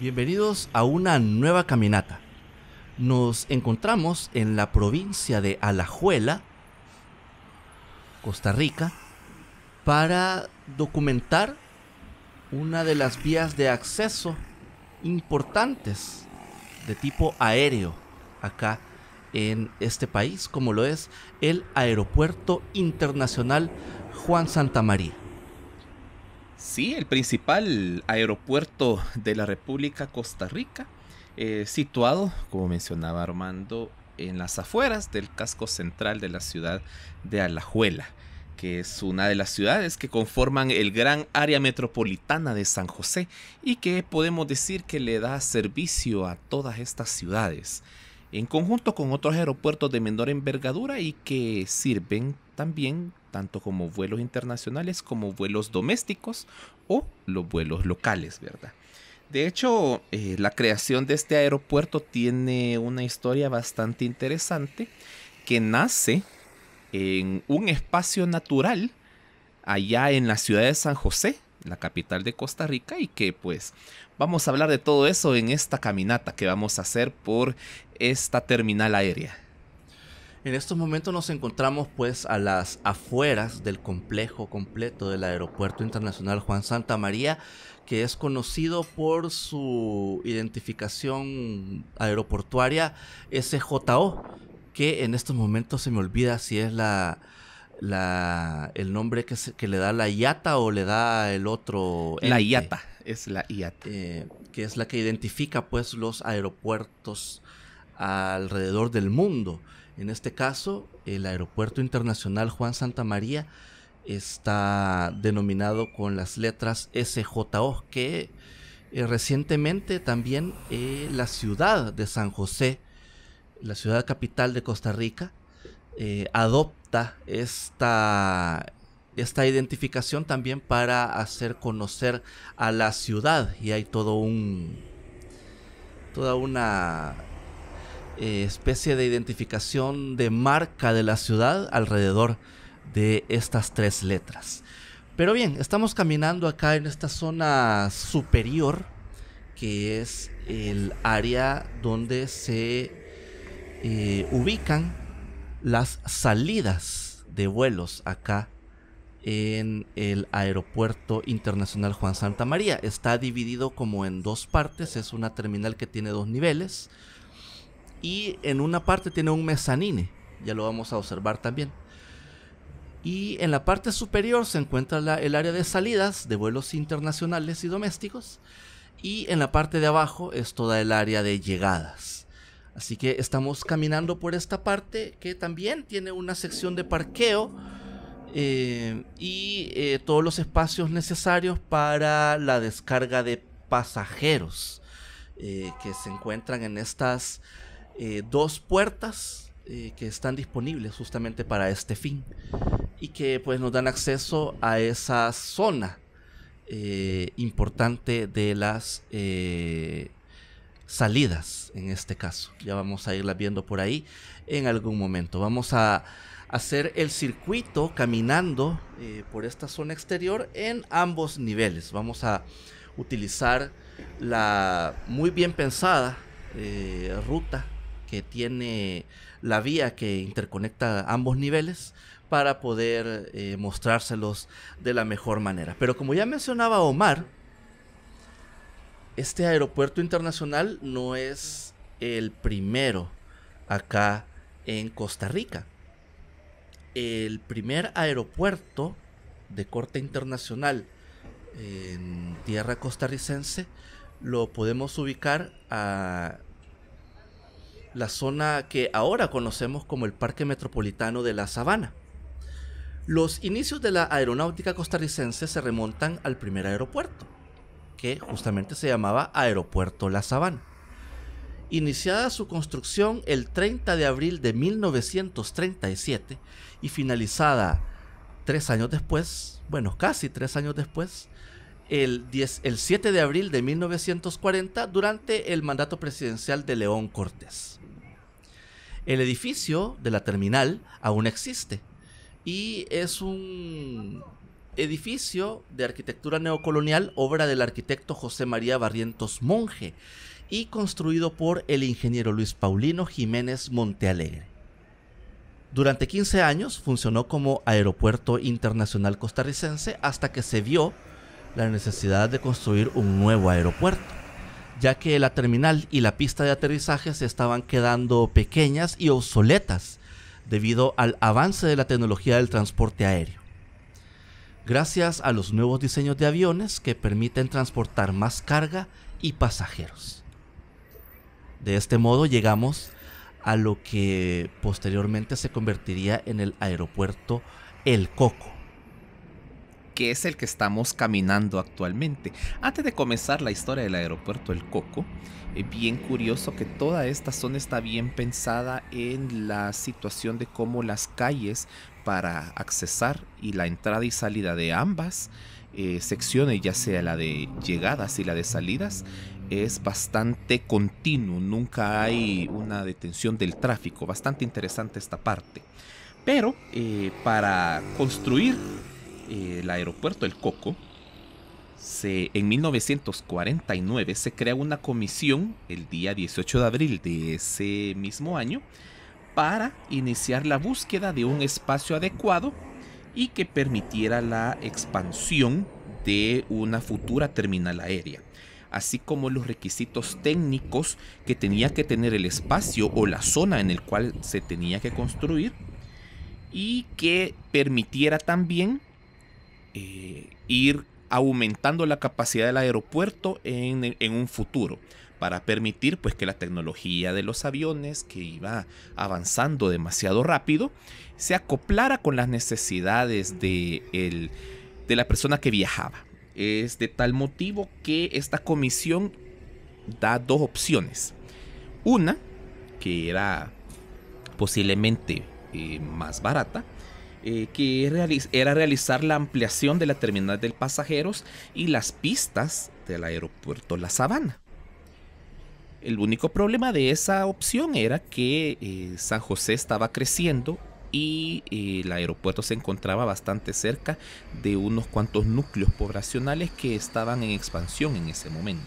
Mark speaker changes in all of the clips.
Speaker 1: Bienvenidos a una nueva caminata. Nos encontramos en la provincia de Alajuela, Costa Rica, para documentar una de las vías de acceso importantes de tipo aéreo acá en este país, como lo es el Aeropuerto Internacional Juan Santa María.
Speaker 2: Sí, el principal aeropuerto de la República Costa Rica, eh, situado, como mencionaba Armando, en las afueras del casco central de la ciudad de Alajuela, que es una de las ciudades que conforman el gran área metropolitana de San José y que podemos decir que le da servicio a todas estas ciudades, en conjunto con otros aeropuertos de menor envergadura y que sirven también tanto como vuelos internacionales como vuelos domésticos o los vuelos locales, ¿verdad? De hecho, eh, la creación de este aeropuerto tiene una historia bastante interesante que nace en un espacio natural allá en la ciudad de San José, la capital de Costa Rica, y que pues vamos a hablar de todo eso en esta caminata que vamos a hacer por
Speaker 1: esta terminal aérea. En estos momentos nos encontramos pues a las afueras del complejo completo del Aeropuerto Internacional Juan Santa María, que es conocido por su identificación aeroportuaria SJO, que en estos momentos se me olvida si es la, el nombre que, le da la IATA o le da el otro... La IATA, es la IATA. Eh, que es la que identifica pues los aeropuertos alrededor del mundo. En este caso, el Aeropuerto Internacional Juan Santa María está denominado con las letras SJO, que eh, recientemente también eh, la ciudad de San José, la ciudad capital de Costa Rica, eh, adopta esta, esta identificación también para hacer conocer a la ciudad y hay todo un toda una eh, especie de identificación de marca de la ciudad alrededor de estas tres letras. Pero bien, estamos caminando acá en esta zona superior, que es el área donde se eh, ubican las salidas de vuelos acá en el Aeropuerto Internacional Juan Santa María. Está dividido como en dos partes, es una terminal que tiene dos niveles y en una parte tiene un mezanine, ya lo vamos a observar también. Y en la parte superior se encuentra el área de salidas de vuelos internacionales y domésticos. Y en la parte de abajo es toda el área de llegadas. Así que estamos caminando por esta parte que también tiene una sección de parqueo eh, y eh, todos los espacios necesarios para la descarga de pasajeros eh, que se encuentran en estas eh, dos puertas eh, que están disponibles justamente para este fin y que pues nos dan acceso a esa zona eh, importante de las salidas en este caso. Ya vamos a irlas viendo por ahí en algún momento. Vamos a hacer el circuito caminando por esta zona exterior en ambos niveles. Vamos a utilizar la muy bien pensada ruta que tiene la vía que interconecta ambos niveles para poder eh, mostrárselos de la mejor manera. Pero como ya mencionaba Omar, este aeropuerto internacional no es el primero acá en Costa Rica. El primer aeropuerto de corte internacional en tierra costarricense lo podemos ubicar a la zona que ahora conocemos como el Parque Metropolitano de la Sabana. Los inicios de la aeronáutica costarricense se remontan al primer aeropuerto, que justamente se llamaba Aeropuerto La Sabana. Iniciada su construcción el 30 de abril de 1937 y finalizada tres años después, bueno, casi tres años después, el, 7 de abril de 1940 durante el mandato presidencial de León Cortés. El edificio de la terminal aún existe y es un edificio de arquitectura neocolonial, obra del arquitecto José María Barrientos Monje y construido por el ingeniero Luis Paulino Jiménez Montealegre. Durante 15 años funcionó como Aeropuerto Internacional Costarricense hasta que se vio la necesidad de construir un nuevo aeropuerto, ya que la terminal y la pista de aterrizaje se estaban quedando pequeñas y obsoletas debido al avance de la tecnología del transporte aéreo. Gracias a los nuevos diseños de aviones que permiten transportar más carga y pasajeros. De este modo llegamos a lo que posteriormente se convertiría en el aeropuerto El Coco, que es el que estamos caminando actualmente.
Speaker 2: Antes de comenzar la historia del aeropuerto El Coco, eh, bien curioso que toda esta zona está bien pensada en la situación de cómo las calles para accesar y la entrada y salida de ambas eh, secciones, ya sea la de llegadas y la de salidas, es bastante continuo, nunca hay una detención del tráfico, bastante interesante esta parte. Pero eh, para construir eh, el aeropuerto El Coco, se, en 1949 se crea una comisión el día 18 de abril de ese mismo año para iniciar la búsqueda de un espacio adecuado y que permitiera la expansión de una futura terminal aérea, así como los requisitos técnicos que tenía que tener el espacio o la zona en el cual se tenía que construir y que permitiera también eh, ir aumentando la capacidad del aeropuerto en, un futuro para permitir pues que la tecnología de los aviones que iba avanzando demasiado rápido se acoplara con las necesidades de, de la persona que viajaba. Es de tal motivo que esta comisión da dos opciones. Una, que era posiblemente eh, más barata, eh, que era realizar la ampliación de la terminal de pasajeros y las pistas del aeropuerto La Sabana. El único problema de esa opción era que eh, San José estaba creciendo y eh, el aeropuerto se encontraba bastante cerca de unos cuantos núcleos poblacionales que estaban en expansión en ese momento.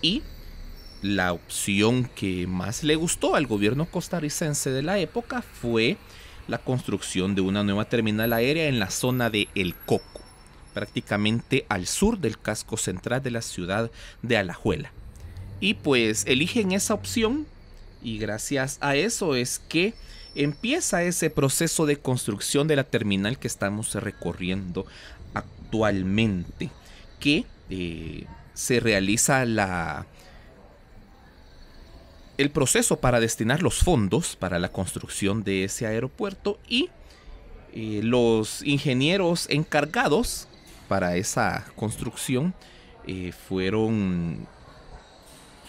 Speaker 2: Y la opción que más le gustó al gobierno costarricense de la época fue la construcción de una nueva terminal aérea en la zona de El Coco, prácticamente al sur del casco central de la ciudad de Alajuela. Y pues eligen esa opción y gracias a eso es que empieza ese proceso de construcción de la terminal que estamos recorriendo actualmente, que eh, se realiza la el proceso para destinar los fondos para la construcción de ese aeropuerto y eh, los ingenieros encargados para esa construcción eh, fueron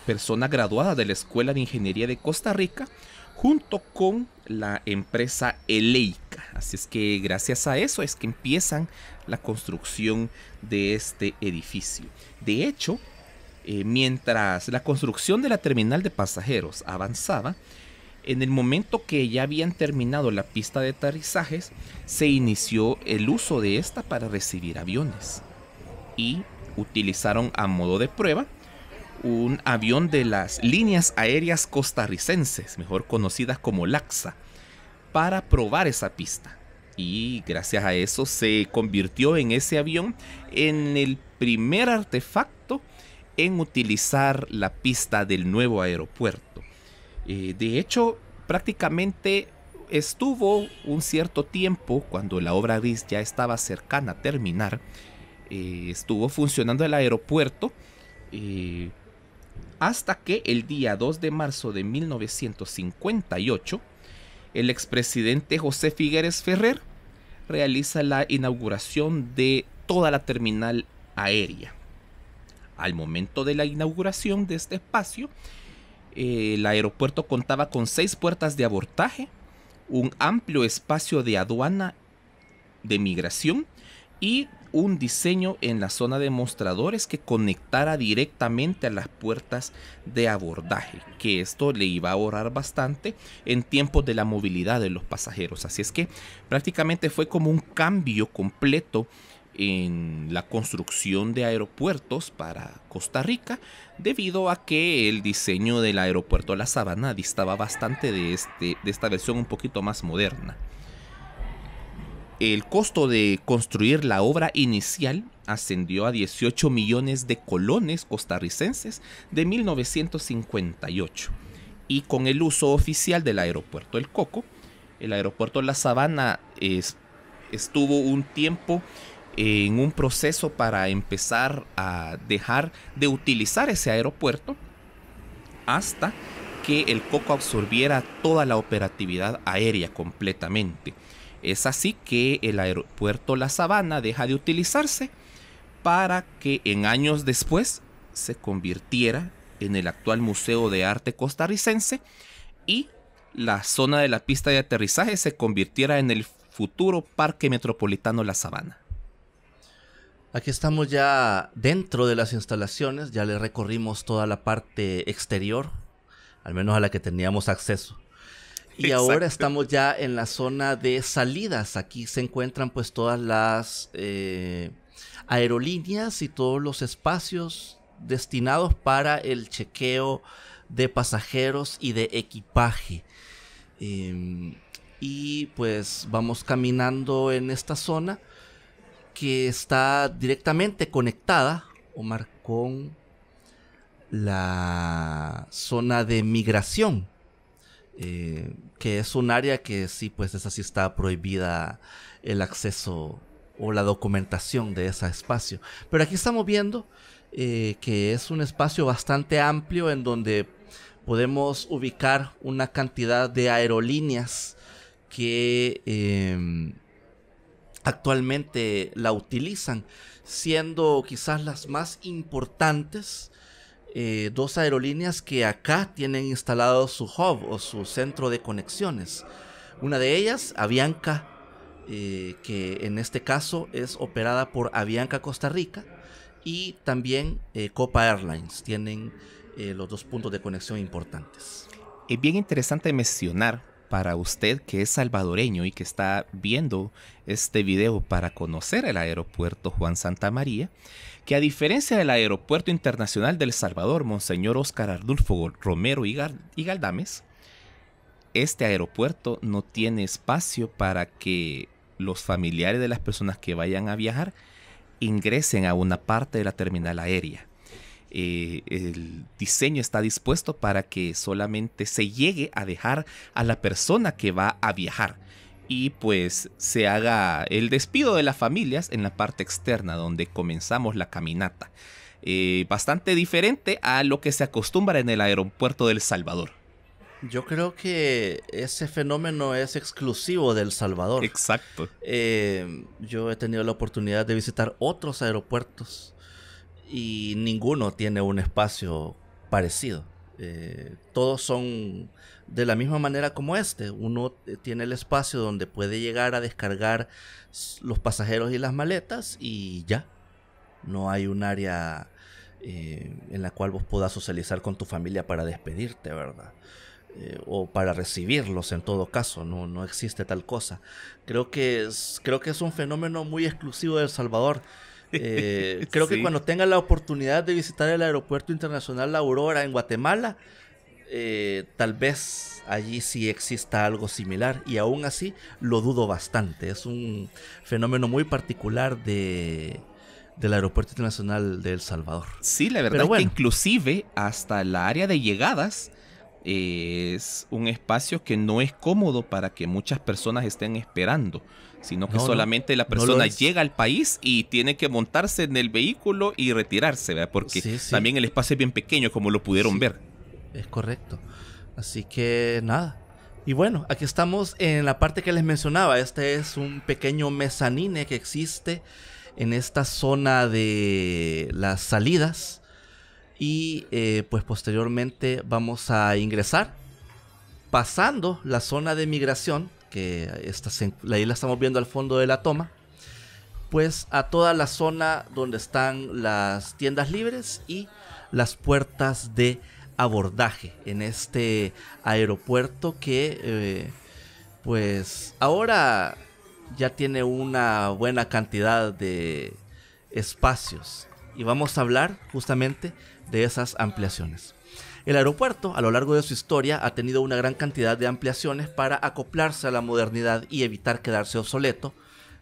Speaker 2: personas graduadas de la Escuela de Ingeniería de Costa Rica junto con la empresa Eleica. Así es que gracias a eso es que empiezan la construcción de este edificio. De hecho, eh, mientras la construcción de la terminal de pasajeros avanzaba, en el momento que ya habían terminado la pista de aterrizajes, se inició el uso de esta para recibir aviones. Y utilizaron a modo de prueba un avión de las líneas aéreas costarricenses, mejor conocidas como LAXA, para probar esa pista. Y gracias a eso se convirtió en ese avión en el primer artefacto en utilizar la pista del nuevo aeropuerto. Eh, de hecho, prácticamente estuvo un cierto tiempo cuando la obra gris ya estaba cercana a terminar. Eh, estuvo funcionando el aeropuerto eh, hasta que el día 2 de marzo de 1958 el expresidente José Figueres Ferrer realiza la inauguración de toda la terminal aérea al momento de la inauguración de este espacio, eh, el aeropuerto contaba con seis puertas de abordaje, un amplio espacio de aduana de migración y un diseño en la zona de mostradores que conectara directamente a las puertas de abordaje, que esto le iba a ahorrar bastante en tiempos de la movilidad de los pasajeros. Así es que prácticamente fue como un cambio completo en la construcción de aeropuertos para Costa Rica, debido a que el diseño del aeropuerto La Sabana distaba bastante de, este, de esta versión un poquito más moderna. El costo de construir la obra inicial ascendió a 18 millones de colones costarricenses de 1958 y con el uso oficial del aeropuerto El Coco, el aeropuerto La Sabana estuvo un tiempo en un proceso para empezar a dejar de utilizar ese aeropuerto hasta que el coco absorbiera toda la operatividad aérea completamente. Es así que el aeropuerto La Sabana deja de utilizarse para que en años después se convirtiera en el actual Museo de Arte Costarricense y la zona de la pista de aterrizaje se convirtiera en el futuro Parque Metropolitano
Speaker 1: La Sabana. Aquí estamos ya dentro de las instalaciones, ya le recorrimos toda la parte exterior, al menos a la que teníamos acceso. Y ahora estamos ya en la zona de salidas. Aquí se encuentran pues todas las eh, aerolíneas y todos los espacios destinados para el chequeo de pasajeros y de equipaje. Em, y pues vamos caminando en esta zona que está directamente conectada, Omar, con la zona de migración, eh, que es un área que sí, pues esa sí está prohibida el acceso o la documentación de ese espacio. Pero aquí estamos viendo eh, que es un espacio bastante amplio en donde podemos ubicar una cantidad de aerolíneas que em, actualmente la utilizan, siendo quizás las más importantes eh, dos aerolíneas que acá tienen instalado su hub o su centro de conexiones. Una de ellas, Avianca, eh, que en este caso es operada por Avianca Costa Rica, y también eh, Copa Airlines, tienen los dos puntos de conexión importantes. Es bien interesante
Speaker 2: mencionar para usted que es salvadoreño y que está viendo este video para conocer el aeropuerto Juan Santa María, que a diferencia del Aeropuerto Internacional del Salvador, Monseñor Óscar Ardulfo Romero y Galdames, este aeropuerto no tiene espacio para que los familiares de las personas que vayan a viajar ingresen a una parte de la terminal aérea. Eh, el diseño está dispuesto para que solamente se llegue a dejar a la persona que va a viajar y pues se haga el despido de las familias en la parte externa donde comenzamos la caminata. Eh, bastante diferente a lo que se acostumbra en el aeropuerto del
Speaker 1: Salvador. Yo creo que ese fenómeno es exclusivo del Salvador. Exacto. Eh, yo he tenido la oportunidad de visitar otros aeropuertos y ninguno tiene un espacio parecido. Eh, todos son de la misma manera como este. Uno eh, tiene el espacio donde puede llegar a descargar los pasajeros y las maletas y ya. No hay un área eh, en la cual vos puedas socializar con tu familia para despedirte, ¿verdad? o para recibirlos en todo caso, no, existe tal cosa. Creo que, es, creo que es un fenómeno muy exclusivo de El Salvador. Eh, creo que cuando tenga la oportunidad de visitar el Aeropuerto Internacional La Aurora en Guatemala, eh, tal vez allí sí exista algo similar y aún así lo dudo bastante. Es un fenómeno muy particular de, del Aeropuerto Internacional de El Salvador. Sí, la verdad es que inclusive hasta la área de llegadas eh, es un
Speaker 2: espacio que no es cómodo para que muchas personas estén esperando sino que solamente la persona llega al país y tiene que montarse en el vehículo y retirarse, ¿verdad? Porque también el espacio es bien pequeño, como lo pudieron ver.
Speaker 1: Es correcto. Así que nada. Y bueno, aquí estamos en la parte que les mencionaba. Este es un pequeño mezanine que existe en esta zona de las salidas. Y eh, pues posteriormente vamos a ingresar pasando la zona de migración que ahí la estamos viendo al fondo de la toma, pues a toda la zona donde están las tiendas libres y las puertas de abordaje en este aeropuerto que eh, pues ahora ya tiene una buena cantidad de espacios y vamos a hablar justamente de esas ampliaciones. El aeropuerto, a lo largo de su historia, ha tenido una gran cantidad de ampliaciones para acoplarse a la modernidad y evitar quedarse obsoleto,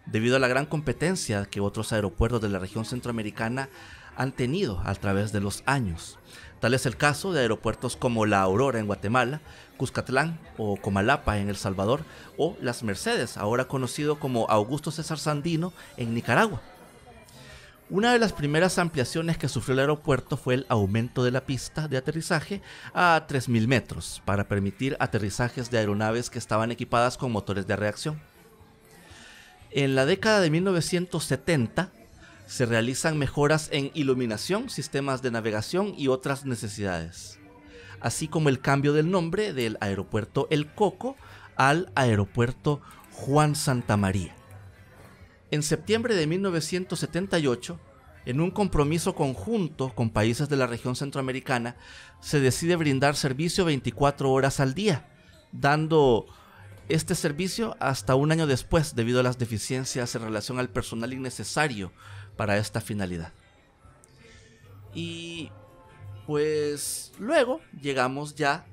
Speaker 1: debido a la gran competencia que otros aeropuertos de la región centroamericana han tenido a través de los años. Tal es el caso de aeropuertos como La Aurora en Guatemala, Cuscatlán o Comalapa en El Salvador o Las Mercedes, ahora conocido como Augusto César Sandino en Nicaragua. Una de las primeras ampliaciones que sufrió el aeropuerto fue el aumento de la pista de aterrizaje a 3.000 metros para permitir aterrizajes de aeronaves que estaban equipadas con motores de reacción. En la década de 1970 se realizan mejoras en iluminación, sistemas de navegación y otras necesidades, así como el cambio del nombre del aeropuerto El Coco al aeropuerto Juan Santa María en septiembre de 1978, en un compromiso conjunto con países de la región centroamericana, se decide brindar servicio 24 horas al día, dando este servicio hasta un año después debido a las deficiencias en relación al personal innecesario para esta finalidad. Y pues luego llegamos ya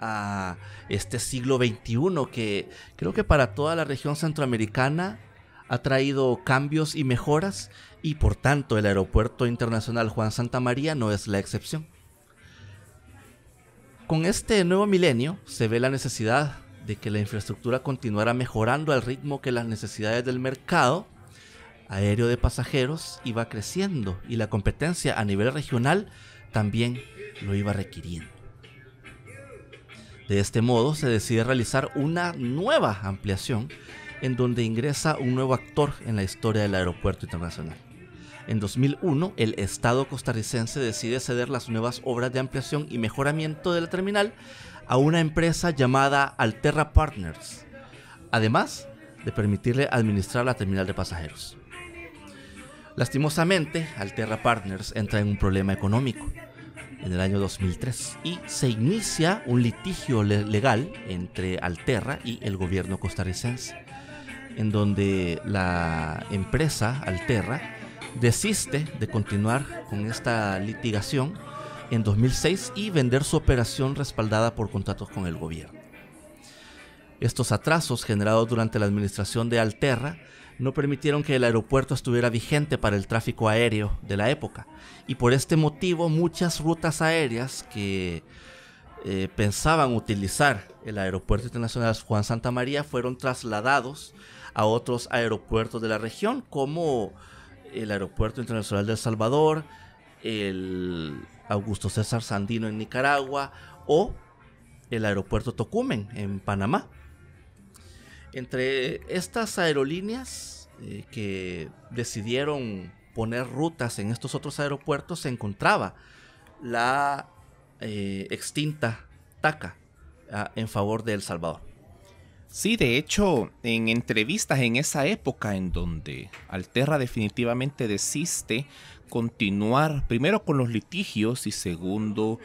Speaker 1: a este siglo XXI que creo que para toda la región centroamericana ha traído cambios y mejoras y por tanto el Aeropuerto Internacional Juan Santa María no es la excepción. Con este nuevo milenio se ve la necesidad de que la infraestructura continuara mejorando al ritmo que las necesidades del mercado aéreo de pasajeros iba creciendo y la competencia a nivel regional también lo iba requiriendo. De este modo se decide realizar una nueva ampliación en donde ingresa un nuevo actor en la historia del aeropuerto internacional. En 2001, el Estado costarricense decide ceder las nuevas obras de ampliación y mejoramiento de la terminal a una empresa llamada Alterra Partners, además de permitirle administrar la terminal de pasajeros. Lastimosamente, Alterra Partners entra en un problema económico en el año 2003 y se inicia un litigio legal entre Alterra y el gobierno costarricense en donde la empresa Alterra desiste de continuar con esta litigación en 2006 y vender su operación respaldada por contratos con el gobierno. Estos atrasos generados durante la administración de Alterra no permitieron que el aeropuerto estuviera vigente para el tráfico aéreo de la época y por este motivo muchas rutas aéreas que eh, pensaban utilizar el aeropuerto internacional Juan Santa María fueron trasladados a otros aeropuertos de la región, como el Aeropuerto Internacional de El Salvador, el Augusto César Sandino en Nicaragua o el Aeropuerto Tocumen en Panamá. Entre estas aerolíneas eh, que decidieron poner rutas en estos otros aeropuertos se encontraba la eh, extinta TACA ah, en favor
Speaker 2: de El Salvador. Sí, de hecho, en entrevistas en esa época en donde Alterra definitivamente desiste continuar primero con los litigios y segundo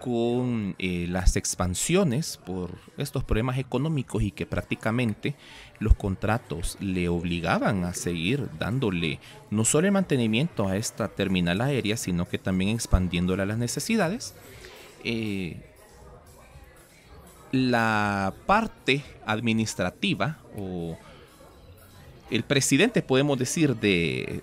Speaker 2: con eh, las expansiones por estos problemas económicos y que prácticamente los contratos le obligaban a seguir dándole no solo el mantenimiento a esta terminal aérea, sino que también expandiéndola a las necesidades. Eh, la parte administrativa o el presidente, podemos decir, de,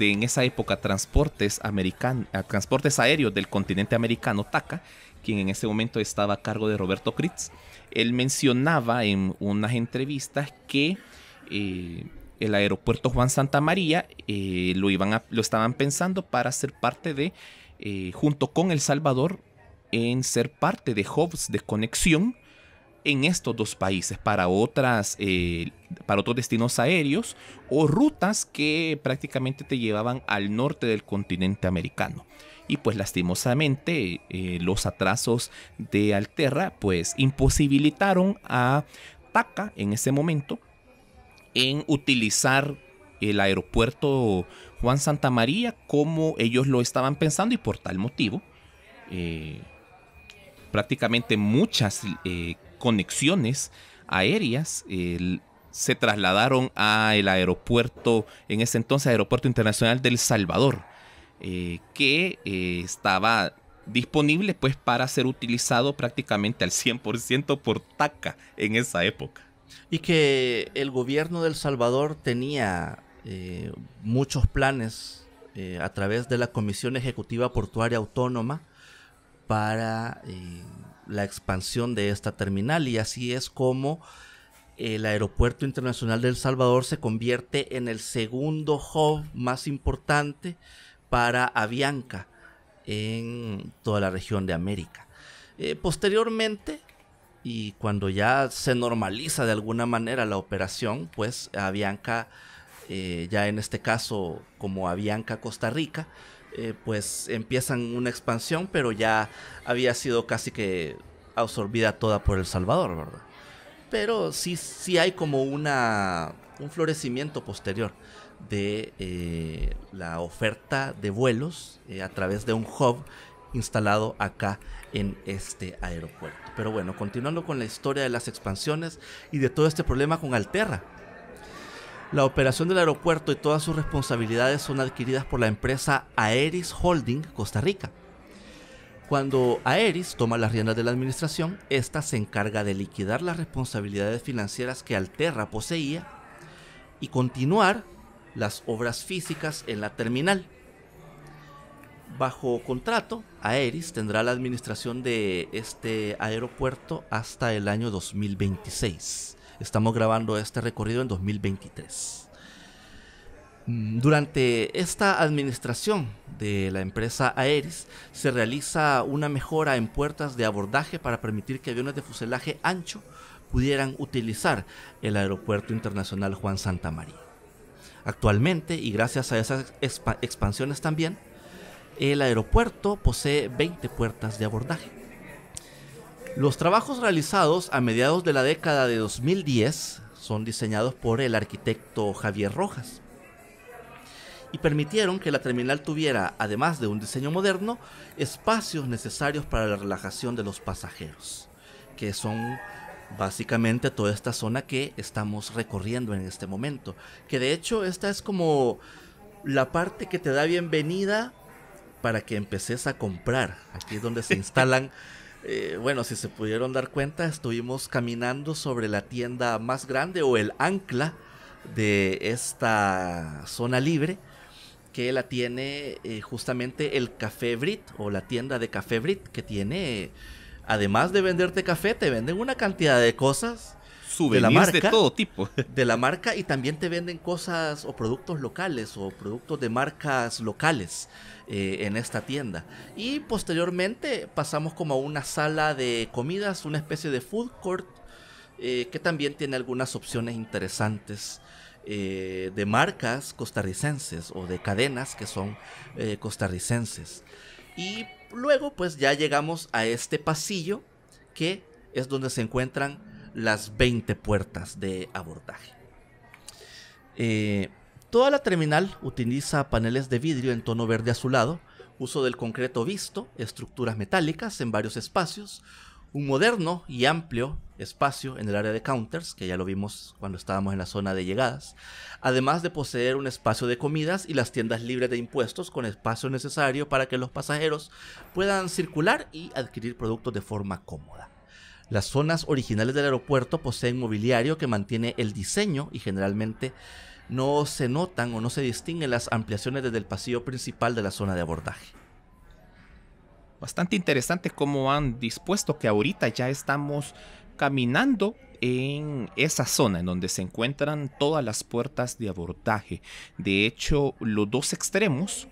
Speaker 2: en esa época transportes, ah, transportes aéreos del continente americano, TACA, quien en ese momento estaba a cargo de Roberto Critz, él mencionaba en unas entrevistas que eh, el aeropuerto Juan Santa María eh, lo, iban lo estaban pensando para ser parte de, eh, junto con El Salvador, en ser parte de hubs de conexión en estos dos países para, otras, eh, para otros destinos aéreos o rutas que prácticamente te llevaban al norte del continente americano. Y pues lastimosamente eh, los atrasos de Alterra pues imposibilitaron a TACA en ese momento en utilizar el aeropuerto Juan Santa María como ellos lo estaban pensando y por tal motivo eh, prácticamente muchas conexiones aéreas. se trasladaron a el aeropuerto, en ese entonces Aeropuerto Internacional del Salvador, eh, que eh, estaba disponible pues para ser utilizado prácticamente al 100% por TACA en esa época.
Speaker 1: Y que el gobierno del Salvador tenía eh, muchos planes a través de la Comisión Ejecutiva Portuaria Autónoma para la expansión de esta terminal y así es como el Aeropuerto Internacional del El Salvador se convierte en el segundo hub más importante para Avianca en toda la región de América. Eh, posteriormente, y cuando ya se normaliza de alguna manera la operación, pues Avianca, eh, ya en este caso como Avianca Costa Rica, eh, pues empiezan una expansión, pero ya había sido casi que absorbida toda por El Salvador, ¿verdad? Pero sí, sí hay como una, un florecimiento posterior de eh, la oferta de vuelos eh, a través de un hub instalado acá en este aeropuerto. Pero bueno, continuando con la historia de las expansiones y de todo este problema con Alterra. La operación del aeropuerto y todas sus responsabilidades son adquiridas por la empresa Aeris Holding Costa Rica. Cuando Aeris toma las riendas de la administración, esta se encarga de liquidar las responsabilidades financieras que Alterra poseía y continuar las obras físicas en la terminal. Bajo contrato, Aeris tendrá la administración de este aeropuerto hasta el año 2026. Estamos grabando este recorrido en 2023. Mm, durante esta administración de la empresa Aeris se realiza una mejora en puertas de abordaje para permitir que aviones de fuselaje ancho pudieran utilizar el Aeropuerto Internacional Juan Santa María. Actualmente, y gracias a esas expansiones también, el aeropuerto posee 20 puertas de abordaje los trabajos realizados a mediados de la década de 2010 son diseñados por el arquitecto Javier Rojas y permitieron que la terminal tuviera, además de un diseño moderno, espacios necesarios para la relajación de los pasajeros, que son básicamente toda esta zona que estamos recorriendo en este momento, que de hecho esta es como la parte que te da bienvenida para que empeces a comprar. Aquí es donde se instalan eh, bueno, si se pudieron dar cuenta, estuvimos caminando sobre la tienda más grande o el ancla de esta zona libre que la tiene eh, justamente el Café Brit o la tienda de Café Brit que tiene, además de venderte café, te venden una cantidad de cosas de la marca, de todo tipo. De la marca y también te venden cosas o productos locales o productos de marcas locales. Eh, en esta tienda. Y posteriormente pasamos como a una sala de comidas, una especie de food court, eh, que también tiene algunas opciones interesantes. Eh, de marcas costarricenses o de cadenas que son costarricenses. Y luego pues ya llegamos a este pasillo que es donde se encuentran las 20 puertas de abordaje. Toda la terminal utiliza paneles de vidrio en tono verde azulado, uso del concreto visto, estructuras metálicas en varios espacios, un moderno y amplio espacio en el área de counters, que ya lo vimos cuando estábamos en la zona de llegadas, además de poseer un espacio de comidas y las tiendas libres de impuestos con espacio necesario para que los pasajeros puedan circular y adquirir productos de forma cómoda. Las zonas originales del aeropuerto poseen mobiliario que mantiene el diseño y generalmente no se notan o no se distinguen las ampliaciones desde el pasillo principal de la zona de abordaje.
Speaker 2: Bastante interesante cómo han dispuesto que ahorita ya estamos caminando en esa zona en donde se encuentran todas las puertas de abordaje. De hecho, los dos extremos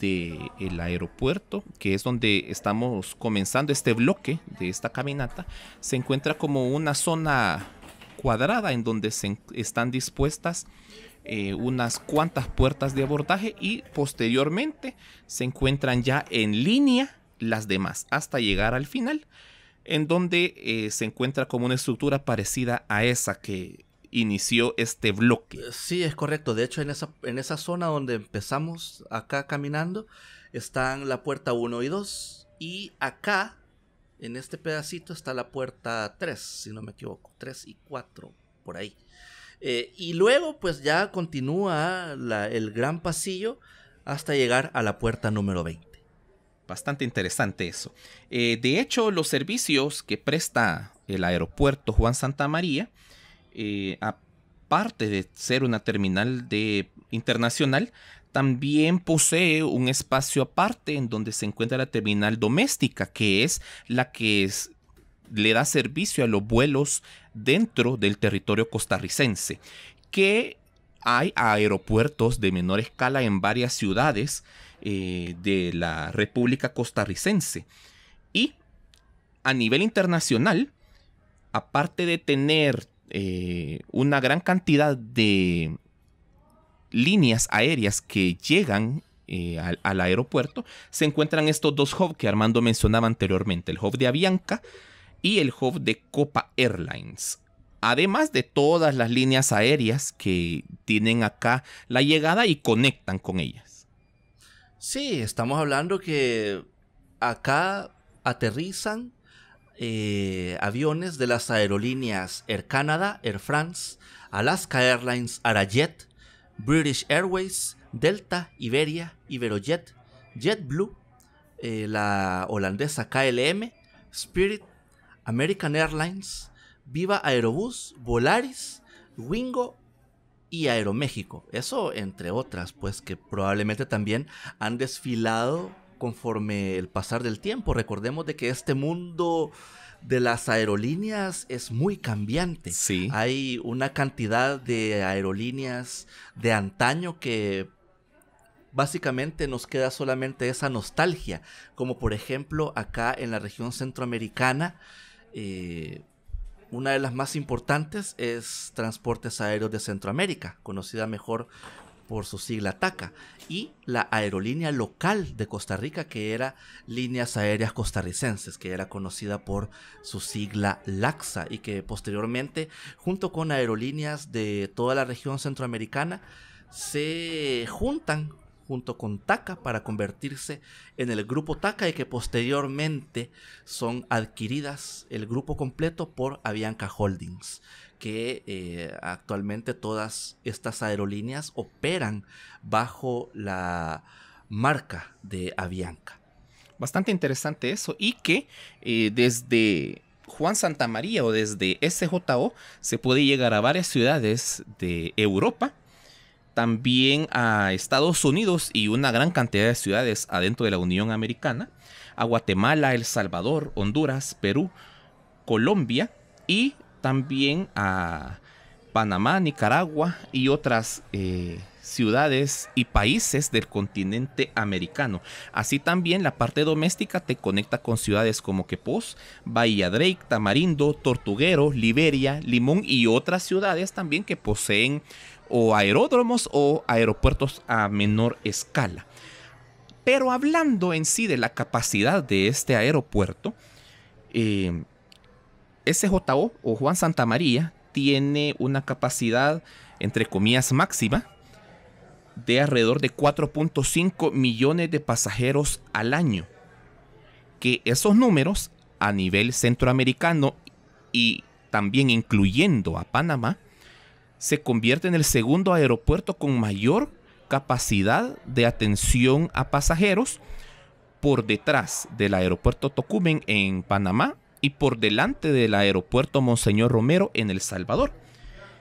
Speaker 2: del aeropuerto, que es donde estamos comenzando este bloque de esta caminata, se encuentra como una zona cuadrada en donde se están dispuestas eh, unas cuantas puertas de abordaje y posteriormente se encuentran ya en línea las demás hasta llegar al final en donde eh, se encuentra como una
Speaker 1: estructura parecida a esa que inició este bloque. Sí, es correcto. De hecho, en esa, en esa zona donde empezamos acá caminando, están la puerta 1 y 2. Y acá en este pedacito está la puerta 3, si no me equivoco, 3 y 4, por ahí. Eh, y luego pues ya continúa el gran pasillo hasta llegar a la puerta número 20.
Speaker 2: Bastante interesante eso. Eh, de hecho, los servicios que presta el aeropuerto Juan Santa María, eh, aparte de ser una terminal de, internacional, también posee un espacio aparte en donde se encuentra la terminal doméstica, que es la que le da servicio a los vuelos dentro del territorio costarricense, que hay aeropuertos de menor escala en varias ciudades eh, de la República Costarricense. Y a nivel internacional, aparte de tener eh, una gran cantidad de líneas aéreas que llegan eh, al, aeropuerto, se encuentran estos dos hubs que Armando mencionaba anteriormente, el hub de Avianca y el hub de Copa Airlines. Además de todas las líneas aéreas que tienen acá la llegada y conectan con ellas.
Speaker 1: Sí, estamos hablando que acá aterrizan eh, aviones de las aerolíneas Air Canada, Air France, Alaska Airlines, Arajet, British Airways, Delta, Iberia, Iberojet, JetBlue, eh, la holandesa KLM, Spirit, American Airlines, Viva Aerobus, Volaris, Wingo y Aeroméxico. Eso entre otras, pues que probablemente también han desfilado conforme el pasar del tiempo. Recordemos de que este mundo de las aerolíneas es muy cambiante. Hay una cantidad de aerolíneas de antaño que básicamente nos queda solamente esa nostalgia, como por ejemplo acá en la región centroamericana. Eh, una de las más importantes es Transportes Aéreos de Centroamérica, conocida mejor por su sigla TACA, y la aerolínea local de Costa Rica, que era Líneas Aéreas Costarricenses, que era conocida por su sigla LAXA, y que posteriormente, junto con aerolíneas de toda la región centroamericana, se juntan junto con TACA para convertirse en el grupo TACA y que posteriormente son adquiridas el grupo completo por Avianca Holdings que eh, actualmente todas estas aerolíneas operan bajo la marca de Avianca.
Speaker 2: Bastante interesante eso y que eh, desde Juan Santamaría o desde SJO se puede llegar a varias ciudades de Europa, también a Estados Unidos y una gran cantidad de ciudades adentro de la Unión Americana, a Guatemala, El Salvador, Honduras, Perú, Colombia y también a Panamá, Nicaragua y otras eh, ciudades y países del continente americano. Así también la parte doméstica te conecta con ciudades como Quepos, Bahía Drake, Tamarindo, Tortuguero, Liberia, Limón y otras ciudades también que poseen o aeródromos o aeropuertos a menor escala. Pero hablando en sí de la capacidad de este aeropuerto, eh, SJO o Juan Santa María tiene una capacidad, entre comillas, máxima de alrededor de 4.5 millones de pasajeros al año. Que esos números a nivel centroamericano y también incluyendo a Panamá, se convierte en el segundo aeropuerto con mayor capacidad de atención a pasajeros por detrás del aeropuerto Tocumen en Panamá y por delante del aeropuerto Monseñor Romero en El Salvador.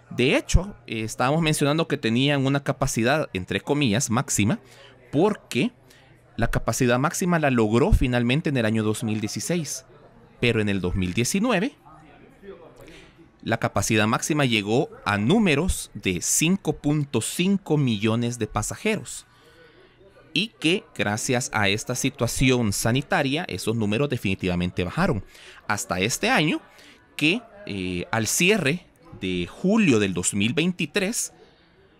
Speaker 2: De hecho, eh, estábamos mencionando que tenían una capacidad, entre comillas, máxima, porque la capacidad máxima la logró finalmente en el año 2016, pero en el 2019 la capacidad máxima llegó a números de 5.5 millones de pasajeros y que gracias a esta situación sanitaria esos números definitivamente bajaron. Hasta este año que eh, al cierre de julio del 2023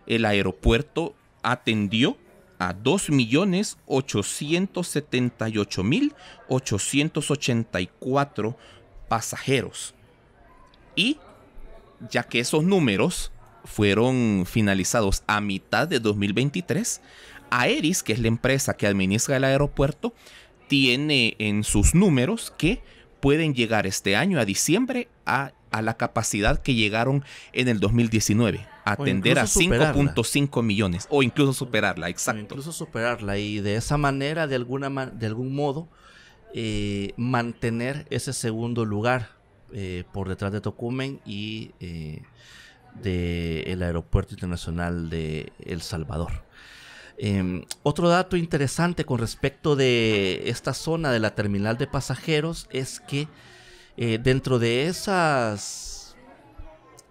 Speaker 2: el aeropuerto atendió a 2.878.884 pasajeros. Y ya que esos números fueron finalizados a mitad de 2023, Aeris, que es la empresa que administra el aeropuerto, tiene en sus números que pueden llegar este año a diciembre a, la capacidad que llegaron en el 2019, atender a 5.5 millones
Speaker 1: o incluso superarla, exacto. incluso superarla y de esa manera, de, alguna de algún modo, eh, mantener ese segundo lugar eh, por detrás de Tocumen y eh, del aeropuerto internacional de El Salvador. Em, otro dato interesante con respecto de esta zona de la terminal de pasajeros es que eh, dentro de esas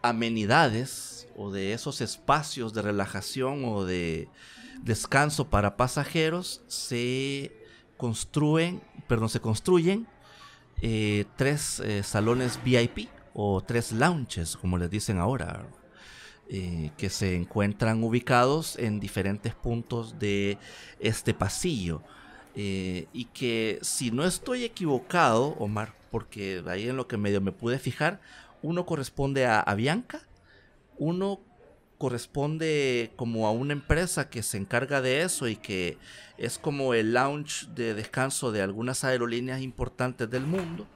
Speaker 1: amenidades o de esos espacios de relajación o de descanso para pasajeros se construyen, perdón, se construyen eh, tres eh, salones VIP o tres lounges, como les dicen ahora. Eh, que se encuentran ubicados en diferentes puntos de este pasillo. Eh, y que si no estoy equivocado, Omar, porque ahí en lo que medio me pude fijar, uno corresponde a, a Bianca, uno corresponde como a una empresa que se encarga de eso y que es como el lounge de descanso de algunas aerolíneas importantes del mundo.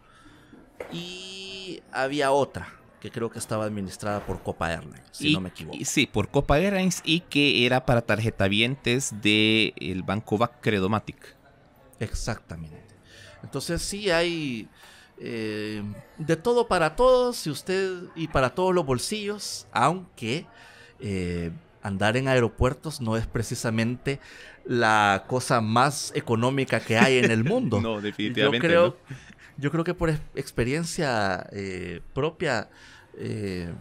Speaker 1: Y había otra, que creo que estaba administrada por Copa Airlines, si no me equivoco. sí, por Copa Airlines y que era
Speaker 2: para tarjetavientes del banco Back Credomatic. Exactamente.
Speaker 1: Entonces sí hay eh, de todo para todos y usted y para todos los bolsillos, aunque eh, andar en aeropuertos no es precisamente la cosa más económica que hay en el mundo. no, definitivamente. no yo creo que por experiencia eh, propia, eh,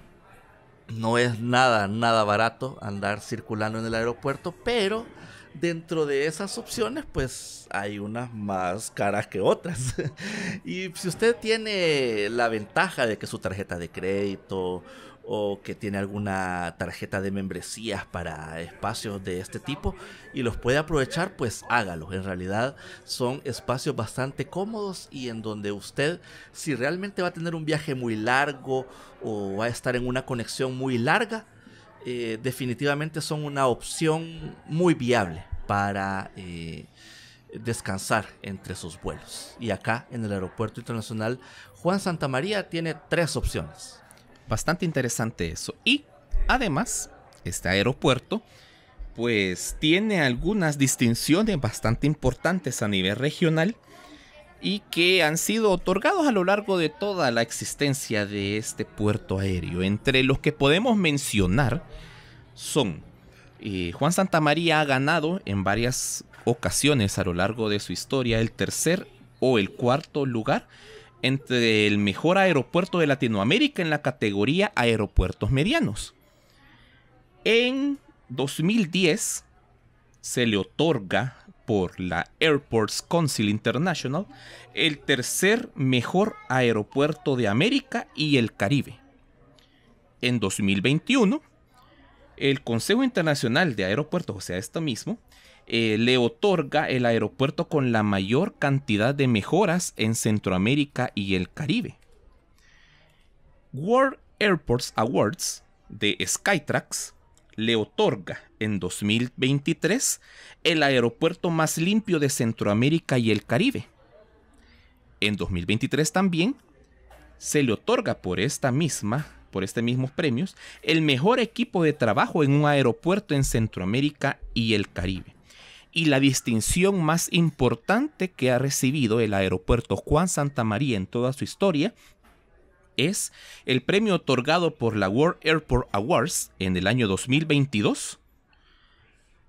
Speaker 1: no es nada, nada barato andar circulando en el aeropuerto, pero dentro de esas opciones, pues hay unas más caras que otras. y si usted tiene la ventaja de que su tarjeta de crédito o que tiene alguna tarjeta de membresías para espacios de este tipo y los puede aprovechar, pues hágalo. En realidad son espacios bastante cómodos y en donde usted, si realmente va a tener un viaje muy largo o va a estar en una conexión muy larga, eh, definitivamente son una opción muy viable para eh, descansar entre sus vuelos. Y acá en el Aeropuerto Internacional Juan María tiene tres opciones. Bastante interesante eso. Y además, este aeropuerto
Speaker 2: pues tiene algunas distinciones bastante importantes a nivel regional y que han sido otorgados a lo largo de toda la existencia de este puerto aéreo. Entre los que podemos mencionar son eh, Juan María ha ganado en varias ocasiones a lo largo de su historia el tercer o el cuarto lugar entre el mejor aeropuerto de Latinoamérica en la categoría aeropuertos medianos. En 2010 se le otorga por la Airports Council International el tercer mejor aeropuerto de América y el Caribe. En 2021, el Consejo Internacional de Aeropuertos, o sea, esto mismo, eh, le otorga el aeropuerto con la mayor cantidad de mejoras en Centroamérica y el Caribe. World Airports Awards de Skytrax le otorga en 2023 el aeropuerto más limpio de Centroamérica y el Caribe. En 2023 también se le otorga por esta misma, por estos mismos premios, el mejor equipo de trabajo en un aeropuerto en Centroamérica y el Caribe y la distinción más importante que ha recibido el aeropuerto Juan Santa María en toda su historia es el premio otorgado por la World Airport Awards en el año 2022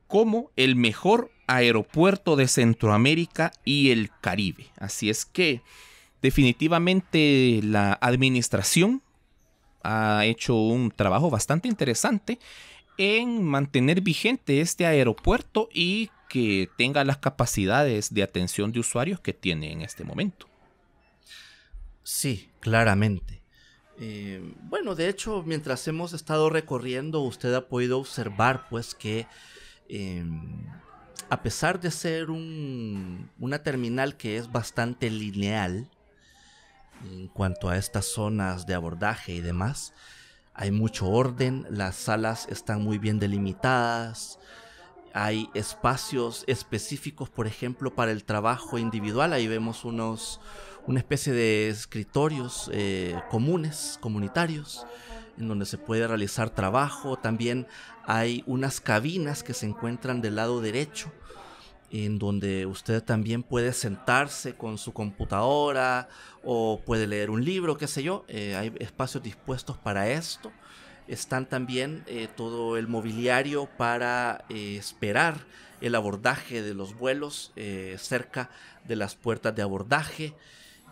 Speaker 2: como el mejor aeropuerto de Centroamérica y el Caribe. Así es que definitivamente la administración ha hecho un trabajo bastante interesante en mantener vigente este aeropuerto y que tenga las capacidades de atención de usuarios que tiene
Speaker 1: en este momento. Sí, claramente. Eh, bueno, de hecho, mientras hemos estado recorriendo, usted ha podido observar pues que eh, a pesar de ser un, una terminal que es bastante lineal en cuanto a estas zonas de abordaje y demás, hay mucho orden, las salas están muy bien delimitadas, hay espacios específicos, por ejemplo, para el trabajo individual. Ahí vemos unos, una especie de escritorios eh, comunes, comunitarios, en donde se puede realizar trabajo. También hay unas cabinas que se encuentran del lado derecho, en donde usted también puede sentarse con su computadora o puede leer un libro, qué sé yo. Eh, hay espacios dispuestos para esto están también eh, todo el mobiliario para eh, esperar el abordaje de los vuelos eh, cerca de las puertas de abordaje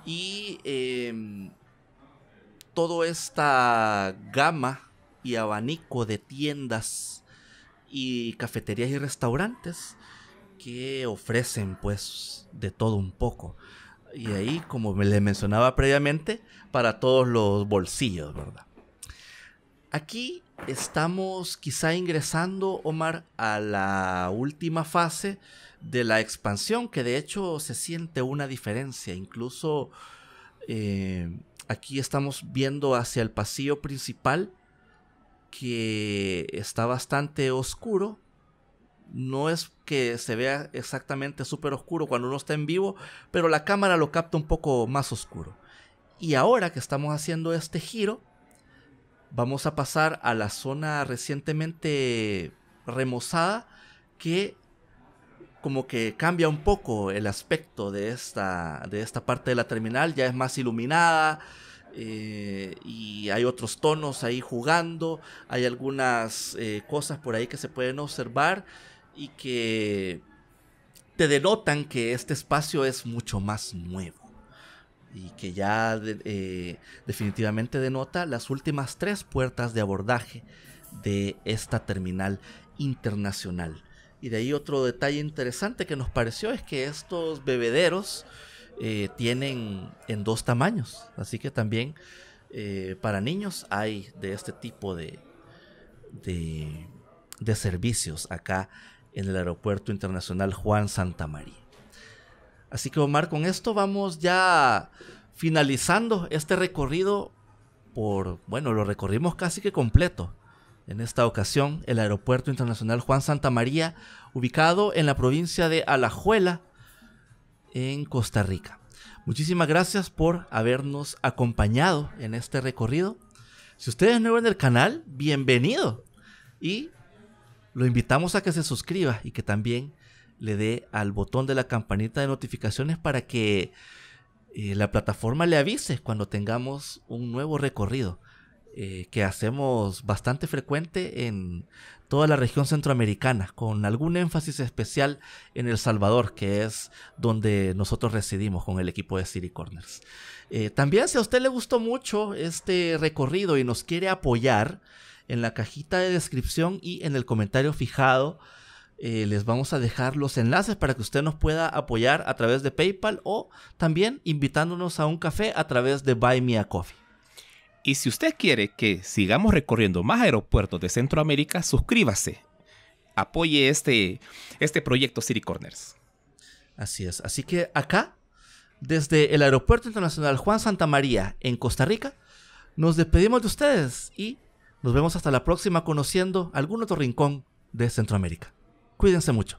Speaker 1: y em, toda esta gama y abanico de tiendas y cafeterías y restaurantes que ofrecen pues de todo un poco y ahí como le mencionaba previamente para todos los bolsillos verdad Aquí estamos quizá ingresando, Omar, a la última fase de la expansión, que de hecho se siente una diferencia. Incluso eh, aquí estamos viendo hacia el pasillo principal, que está bastante oscuro. No es que se vea exactamente súper oscuro cuando uno está en vivo, pero la cámara lo capta un poco más oscuro. Y ahora que estamos haciendo este giro, Vamos a pasar a la zona recientemente remozada que como que cambia un poco el aspecto de esta, de esta parte de la terminal, ya es más iluminada eh, y hay otros tonos ahí jugando, hay algunas eh, cosas por ahí que se pueden observar y que te denotan que este espacio es mucho más nuevo y que ya eh, definitivamente denota las últimas tres puertas de abordaje de esta terminal internacional. Y de ahí otro detalle interesante que nos pareció es que estos bebederos eh, tienen en dos tamaños, así que también eh, para niños hay de este tipo de, de, de servicios acá en el Aeropuerto Internacional Juan Santa María. Así que Omar, con esto vamos ya finalizando este recorrido por, bueno, lo recorrimos casi que completo. En esta ocasión, el Aeropuerto Internacional Juan Santa María, ubicado en la provincia de Alajuela, en Costa Rica. Muchísimas gracias por habernos acompañado en este recorrido. Si usted es nuevo en el canal, bienvenido. Y lo invitamos a que se suscriba y que también le dé al botón de la campanita de notificaciones para que eh, la plataforma le avise cuando tengamos un nuevo recorrido eh, que hacemos bastante frecuente en toda la región centroamericana, con algún énfasis especial en El Salvador, que es donde nosotros residimos con el equipo de City Corners. Eh, también si a usted le gustó mucho este recorrido y nos quiere apoyar, en la cajita de descripción y en el comentario fijado eh, les vamos a dejar los enlaces para que usted nos pueda apoyar a través de PayPal o también invitándonos a un café a través de Buy Me a Coffee. Y si usted quiere
Speaker 2: que sigamos recorriendo más aeropuertos de Centroamérica, suscríbase. Apoye
Speaker 1: este, este proyecto City Corners. Así es. Así que acá, desde el Aeropuerto Internacional Juan Santa María en Costa Rica, nos despedimos de ustedes y nos vemos hasta la próxima conociendo algún otro rincón de Centroamérica. Cuídense mucho.